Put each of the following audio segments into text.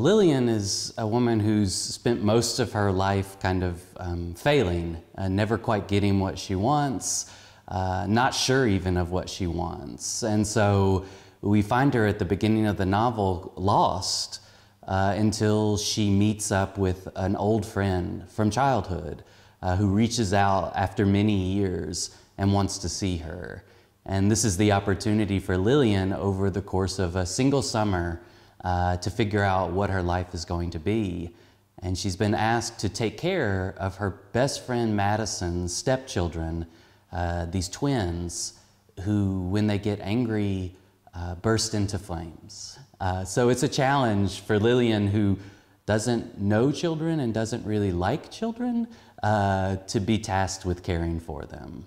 Lillian is a woman who's spent most of her life kind of um, failing, uh, never quite getting what she wants, uh, not sure even of what she wants. And so we find her at the beginning of the novel lost uh, until she meets up with an old friend from childhood uh, who reaches out after many years and wants to see her. And this is the opportunity for Lillian over the course of a single summer uh, to figure out what her life is going to be. And she's been asked to take care of her best friend Madison's stepchildren, uh, these twins, who, when they get angry, uh, burst into flames. Uh, so it's a challenge for Lillian, who doesn't know children and doesn't really like children, uh, to be tasked with caring for them.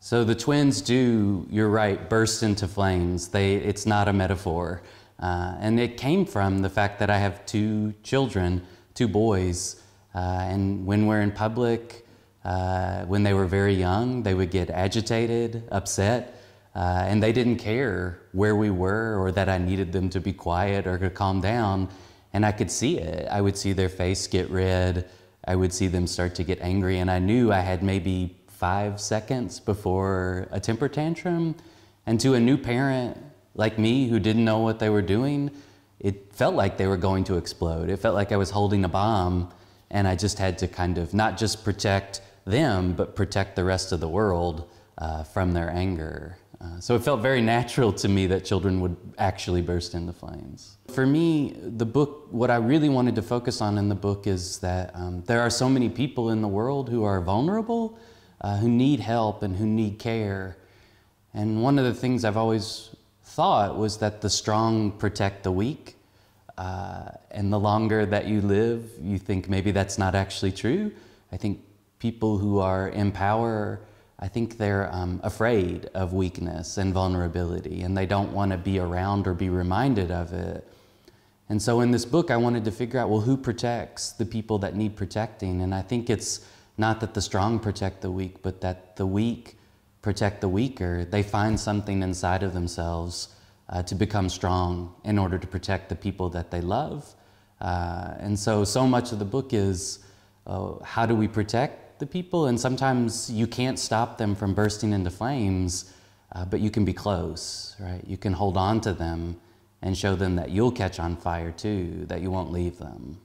So the twins do, you're right, burst into flames. They, it's not a metaphor. Uh, and it came from the fact that I have two children, two boys, uh, and when we're in public, uh, when they were very young, they would get agitated, upset, uh, and they didn't care where we were or that I needed them to be quiet or to calm down. And I could see it. I would see their face get red. I would see them start to get angry. And I knew I had maybe five seconds before a temper tantrum. And to a new parent, like me who didn't know what they were doing, it felt like they were going to explode. It felt like I was holding a bomb and I just had to kind of not just protect them, but protect the rest of the world uh, from their anger. Uh, so it felt very natural to me that children would actually burst into flames. For me, the book, what I really wanted to focus on in the book is that um, there are so many people in the world who are vulnerable, uh, who need help and who need care. And one of the things I've always thought was that the strong protect the weak. Uh, and the longer that you live, you think maybe that's not actually true. I think people who are in power, I think they're um, afraid of weakness and vulnerability, and they don't want to be around or be reminded of it. And so in this book, I wanted to figure out well, who protects the people that need protecting? And I think it's not that the strong protect the weak, but that the weak protect the weaker, they find something inside of themselves uh, to become strong in order to protect the people that they love. Uh, and so, so much of the book is uh, how do we protect the people? And sometimes you can't stop them from bursting into flames, uh, but you can be close, right? You can hold on to them and show them that you'll catch on fire too, that you won't leave them.